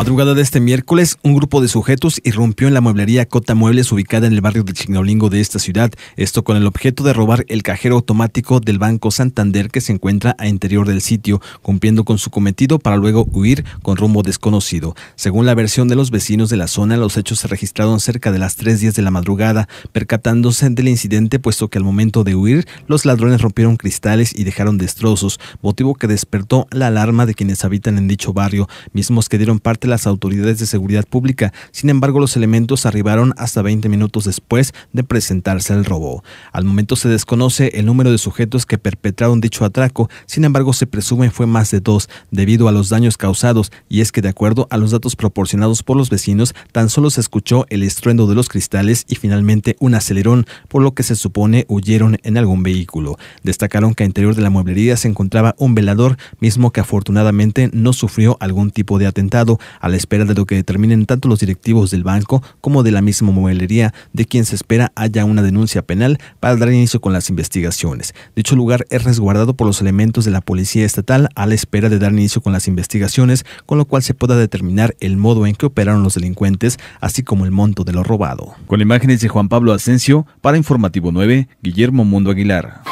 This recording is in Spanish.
madrugada de este miércoles, un grupo de sujetos irrumpió en la mueblería Cota Muebles ubicada en el barrio de Chignolingo de esta ciudad, esto con el objeto de robar el cajero automático del Banco Santander que se encuentra a interior del sitio, cumpliendo con su cometido para luego huir con rumbo desconocido. Según la versión de los vecinos de la zona, los hechos se registraron cerca de las 3.10 de la madrugada, percatándose del incidente puesto que al momento de huir, los ladrones rompieron cristales y dejaron destrozos, motivo que despertó la alarma de quienes habitan en dicho barrio, mismos que dieron parte las autoridades de seguridad pública. Sin embargo, los elementos arribaron hasta 20 minutos después de presentarse el robo. Al momento se desconoce el número de sujetos que perpetraron dicho atraco, sin embargo se presume fue más de dos debido a los daños causados, y es que de acuerdo a los datos proporcionados por los vecinos, tan solo se escuchó el estruendo de los cristales y finalmente un acelerón, por lo que se supone huyeron en algún vehículo. Destacaron que a interior de la mueblería se encontraba un velador, mismo que afortunadamente no sufrió algún tipo de atentado, a la espera de lo que determinen tanto los directivos del banco como de la misma mueblería, de quien se espera haya una denuncia penal para dar inicio con las investigaciones. Dicho lugar es resguardado por los elementos de la Policía Estatal a la espera de dar inicio con las investigaciones, con lo cual se pueda determinar el modo en que operaron los delincuentes, así como el monto de lo robado. Con imágenes de Juan Pablo Asensio, para Informativo 9, Guillermo Mundo Aguilar.